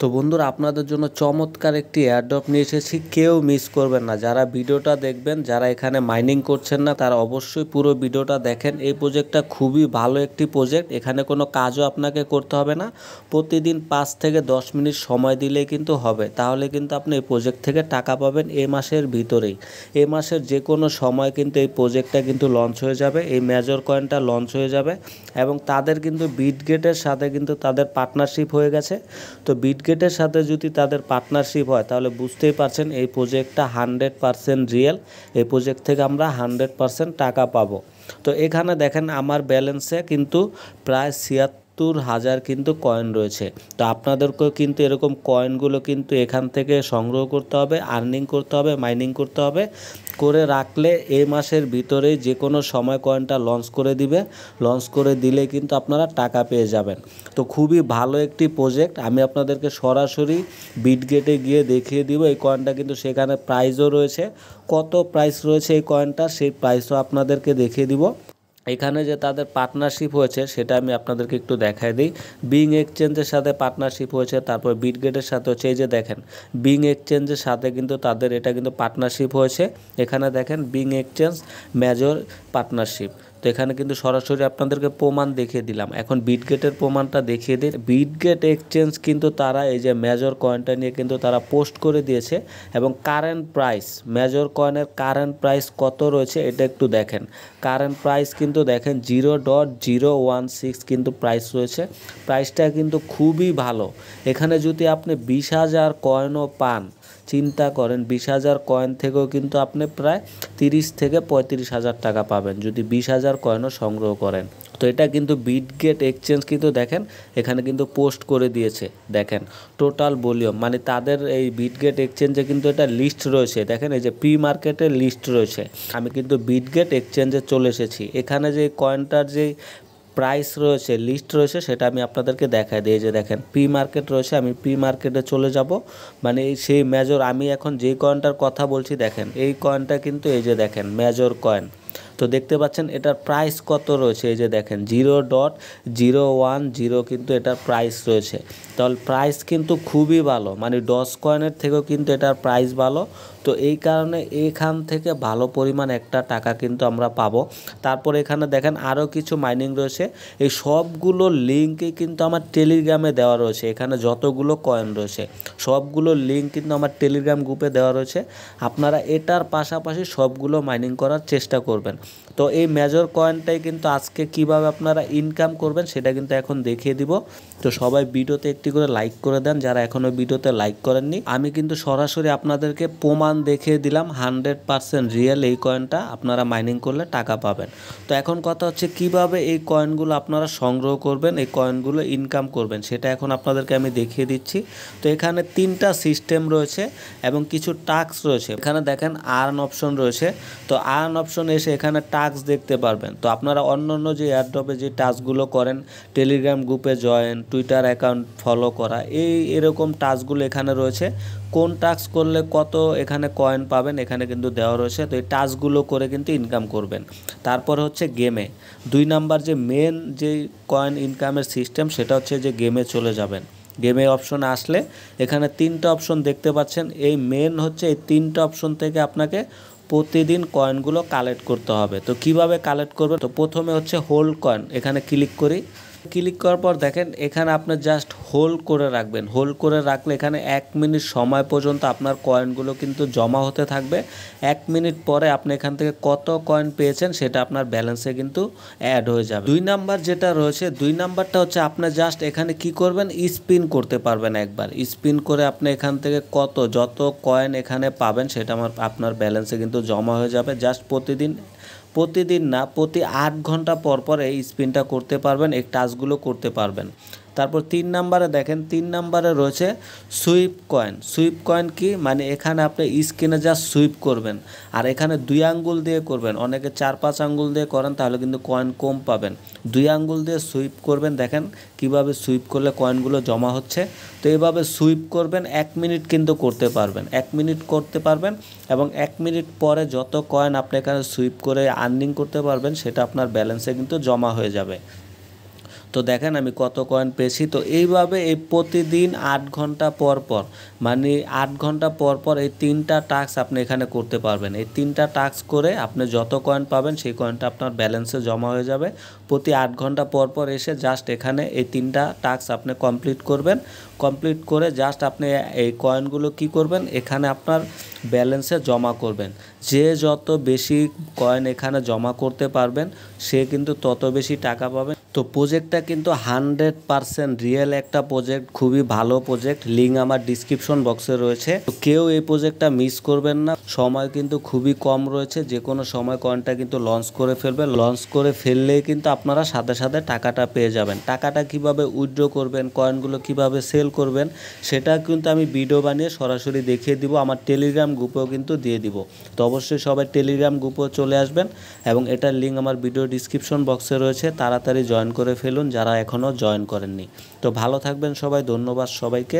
তো বন্ধুরা আপনাদের জন্য চমৎকার একটি এয়ারড্রপ নিয়ে এসেছি কেউ মিস করবেন না যারা ভিডিওটা দেখবেন যারা এখানে মাইনিং করছেন না তারা অবশ্যই পুরো ভিডিওটা দেখেন এই প্রোজেক্টটা খুবই ভালো একটি প্রোজেক্ট এখানে কোনো কাজও আপনাকে করতে হবে না প্রতিদিন পাঁচ থেকে দশ মিনিট সময় দিলে কিন্তু হবে তাহলে কিন্তু আপনি এই প্রোজেক্ট থেকে টাকা পাবেন এ মাসের ভিতরেই এ মাসের যে কোনো সময় কিন্তু এই প্রোজেক্টটা কিন্তু লঞ্চ হয়ে যাবে এই মেজর কয়েনটা লঞ্চ হয়ে যাবে এবং তাদের কিন্তু গেটের সাথে কিন্তু তাদের পার্টনারশিপ হয়ে গেছে তো বিট ক্রিকেটের সাথে যদি তাদের পার্টনারশিপ হয় তাহলে বুঝতেই পারছেন এই প্রজেক্টটা হান্ড্রেড পারসেন্ট রিয়েল এই প্রজেক্ট থেকে আমরা হান্ড্রেড পারসেন্ট টাকা পাবো তো এখানে দেখেন আমার ব্যালেন্সে কিন্তু প্রায় ছিয়াত্তর সত্তর হাজার কিন্তু কয়েন রয়েছে তো আপনাদেরকেও কিন্তু এরকম কয়েনগুলো কিন্তু এখান থেকে সংগ্রহ করতে হবে আর্নিং করতে হবে মাইনিং করতে হবে করে রাখলে এই মাসের ভিতরে যে কোনো সময় কয়েনটা লঞ্চ করে দিবে লঞ্চ করে দিলে কিন্তু আপনারা টাকা পেয়ে যাবেন তো খুবই ভালো একটি প্রজেক্ট আমি আপনাদেরকে সরাসরি বিটগেটে গিয়ে দেখিয়ে দিব এই কয়েনটা কিন্তু সেখানে প্রাইজও রয়েছে কত প্রাইস রয়েছে এই কয়েনটা সেই প্রাইসও আপনাদেরকে দেখিয়ে দিব এখানে যে তাদের পার্টনারশিপ হয়েছে সেটা আমি আপনাদেরকে একটু দেখাই দিই বিং এক্সচেঞ্জের সাথে পার্টনারশিপ হয়েছে তারপর বিটগেটের সাথে হচ্ছে এই যে দেখেন বিং এক্সচেঞ্জের সাথে কিন্তু তাদের এটা কিন্তু পার্টনারশিপ হয়েছে এখানে দেখেন বিং এক্সচেঞ্জ মেজর পার্টনারশিপ তো এখানে কিন্তু সরাসরি আপনাদেরকে প্রমাণ দেখিয়ে দিলাম এখন বিটগেটের প্রমাণটা দেখিয়ে দিই বিটগেট এক্সচেঞ্জ কিন্তু তারা এই যে মেজর কয়েনটা নিয়ে কিন্তু তারা পোস্ট করে দিয়েছে এবং কারেন্ট প্রাইস মেজর কয়েনের কারেন্ট প্রাইস কত রয়েছে এটা একটু দেখেন কারেন্ট প্রাইস কিন্তু দেখেন zero dot zero one six কিন্তু প্রাইস রয়েছে প্রাইসটা কিন্তু খুবই ভালো এখানে যদি আপনি বিশ হাজার কয়েনও পান চিন্তা করেন বিশ হাজার কয়েন থেকেও কিন্তু আপনি প্রায় তিরিশ থেকে পঁয়ত্রিশ হাজার টাকা পাবেন যদি বিশ হাজার হাজার কয়েনও সংগ্রহ করেন তো এটা কিন্তু বিটগেট এক্সচেঞ্জ কিন্তু দেখেন এখানে কিন্তু পোস্ট করে দিয়েছে দেখেন টোটাল ভলিউম মানে তাদের এই বিটগেট এক্সচেঞ্জে কিন্তু এটা লিস্ট রয়েছে দেখেন এই যে প্রি মার্কেটের লিস্ট রয়েছে আমি কিন্তু বিটগেট এক্সচেঞ্জে চলে এসেছি এখানে যে কয়েনটার যে প্রাইস রয়েছে লিস্ট রয়েছে সেটা আমি আপনাদেরকে দেখাই দিই যে দেখেন প্রি মার্কেট রয়েছে আমি প্রি মার্কেটে চলে যাব মানে সেই মেজর আমি এখন যে কয়েনটার কথা বলছি দেখেন এই কয়েনটা কিন্তু এই যে দেখেন মেজর কয়েন তো দেখতে পাচ্ছেন এটার প্রাইস কত রয়েছে এই যে দেখেন zero dot zero one zero কিন্তু এটার প্রাইস রয়েছে তাহলে প্রাইস কিন্তু খুবই ভালো মানে ডস কয়েনের থেকেও কিন্তু এটার প্রাইস ভালো তো এই কারণে এখান থেকে ভালো পরিমাণ একটা টাকা কিন্তু আমরা পাবো তারপর এখানে দেখেন আরও কিছু মাইনিং রয়েছে এই সবগুলো লিঙ্কই কিন্তু আমার টেলিগ্রামে দেওয়া রয়েছে এখানে যতগুলো কয়েন রয়েছে সবগুলো লিঙ্ক কিন্তু আমার টেলিগ্রাম গ্রুপে দেওয়া রয়েছে আপনারা এটার পাশাপাশি সবগুলো মাইনিং করার চেষ্টা করবেন তো এই মেজর কয়েনটাই কিন্তু আজকে কিভাবে আপনারা ইনকাম করবেন সেটা কিন্তু এখন দেখিয়ে দিব তো সবাই ভিডিওতে একটি করে লাইক করে দেন যারা এখনও ভিডিওতে লাইক করেননি আমি কিন্তু সরাসরি আপনাদেরকে প্রমাণ দেখিয়ে দিলাম হান্ড্রেড পারসেন্ট রিয়েল এই কয়েনটা আপনারা মাইনিং করলে টাকা পাবেন তো এখন কথা হচ্ছে কিভাবে এই কয়েনগুলো আপনারা সংগ্রহ করবেন এই কয়েনগুলো ইনকাম করবেন সেটা এখন আপনাদেরকে আমি দেখিয়ে দিচ্ছি তো এখানে তিনটা সিস্টেম রয়েছে এবং কিছু টাস্ক রয়েছে এখানে দেখেন আর্ন অপশন রয়েছে তো আর্ন অপশন এসে এখানে ধরনের টাস্ক দেখতে পারবেন তো আপনারা অন্য অন্য যে অ্যাডপে যে টাস্কগুলো করেন টেলিগ্রাম গ্রুপে জয়েন টুইটার অ্যাকাউন্ট ফলো করা এই এরকম টাস্কগুলো এখানে রয়েছে কোন টাস্ক করলে কত এখানে কয়েন পাবেন এখানে কিন্তু দেওয়া রয়েছে তো এই টাস্কগুলো করে কিন্তু ইনকাম করবেন তারপর হচ্ছে গেমে দুই নাম্বার যে মেন যে কয়েন ইনকামের সিস্টেম সেটা হচ্ছে যে গেমে চলে যাবেন গেমে অপশন আসলে এখানে তিনটা অপশন দেখতে পাচ্ছেন এই মেন হচ্ছে এই তিনটা অপশন থেকে আপনাকে প্রতিদিন কয়েনগুলো কালেক্ট করতে হবে তো কিভাবে কালেক্ট করবে তো প্রথমে হচ্ছে হোল্ড কয়েন এখানে ক্লিক করি ক্লিক করার পর দেখেন এখানে আপনি জাস্ট হোল্ড করে রাখবেন হোল্ড করে রাখলে এখানে এক মিনিট সময় পর্যন্ত আপনার কয়েনগুলো কিন্তু জমা হতে থাকবে এক মিনিট পরে আপনি এখান থেকে কত কয়েন পেয়েছেন সেটা আপনার ব্যালেন্সে কিন্তু অ্যাড হয়ে যাবে দুই নাম্বার যেটা রয়েছে দুই নাম্বারটা হচ্ছে আপনি জাস্ট এখানে কি করবেন স্পিন করতে পারবেন একবার স্পিন করে আপনি এখান থেকে কত যত কয়েন এখানে পাবেন সেটা আমার আপনার ব্যালেন্সে কিন্তু জমা হয়ে যাবে জাস্ট প্রতিদিন প্রতিদিন না প্রতি আট ঘন্টা পর পর এই স্পিনটা করতে পারবেন এই টাচগুলো করতে পারবেন তারপর তিন নাম্বারে দেখেন তিন নাম্বারে রয়েছে সুইপ কয়েন সুইপ কয়েন কি মানে এখানে আপনি স্ক্রিনে যা সুইপ করবেন আর এখানে দুই আঙ্গুল দিয়ে করবেন অনেকে চার পাঁচ আঙ্গুল দিয়ে করেন তাহলে কিন্তু কয়েন কম পাবেন দুই আঙ্গুল দিয়ে সুইপ করবেন দেখেন কিভাবে সুইপ করলে কয়েনগুলো জমা হচ্ছে তো এভাবে সুইপ করবেন এক মিনিট কিন্তু করতে পারবেন এক মিনিট করতে পারবেন এবং এক মিনিট পরে যত কয়েন আপনি এখানে সুইপ করে আর্নিং করতে পারবেন সেটা আপনার ব্যালেন্সে কিন্তু জমা হয়ে যাবে তো দেখেন আমি কত কয়েন পেয়েছি তো এইভাবে এই প্রতিদিন আট ঘন্টা পর পর মানে আট ঘন্টা পর পর এই তিনটা টাস্ক আপনি এখানে করতে পারবেন এই তিনটা টাস্ক করে আপনি যত কয়েন পাবেন সেই কয়েনটা আপনার ব্যালেন্সে জমা হয়ে যাবে প্রতি আট ঘন্টা পর পর এসে জাস্ট এখানে এই তিনটা টাস্ক আপনি কমপ্লিট করবেন কমপ্লিট করে জাস্ট আপনি এই কয়েনগুলো কি করবেন এখানে আপনার ব্যালেন্সে জমা করবেন যে যত বেশি কয়েন এখানে জমা করতে পারবেন সে কিন্তু তত বেশি টাকা পাবেন তো প্রোজেক্টটা কিন্তু হানড্রেড পারসেন্ট রিয়েল একটা প্রোজেক্ট খুবই ভালো প্রোজেক্ট লিঙ্ক আমার ডিসক্রিপশন বক্সে রয়েছে তো কেউ এই প্রোজেক্টটা মিস করবেন না সময় কিন্তু খুবই কম রয়েছে যে কোনো সময় কয়েনটা কিন্তু লঞ্চ করে ফেলবে লঞ্চ করে ফেললেই কিন্তু আপনারা সাথে সাথে টাকাটা পেয়ে যাবেন টাকাটা কিভাবে উইথড্র করবেন কয়েনগুলো কিভাবে সেল করবেন সেটা কিন্তু আমি ভিডিও বানিয়ে সরাসরি দেখিয়ে দিব আমার টেলিগ্রাম গ্রুপেও কিন্তু দিয়ে দিব তো অবশ্যই সবাই টেলিগ্রাম গ্রুপেও চলে আসবেন এবং এটার লিঙ্ক আমার ভিডিও ডিসক্রিপশন বক্সে রয়েছে তাড়াতাড়ি জয়েন জয়েন করে ফেলুন যারা এখনও জয়েন করেননি তো ভালো থাকবেন সবাই ধন্যবাদ সবাইকে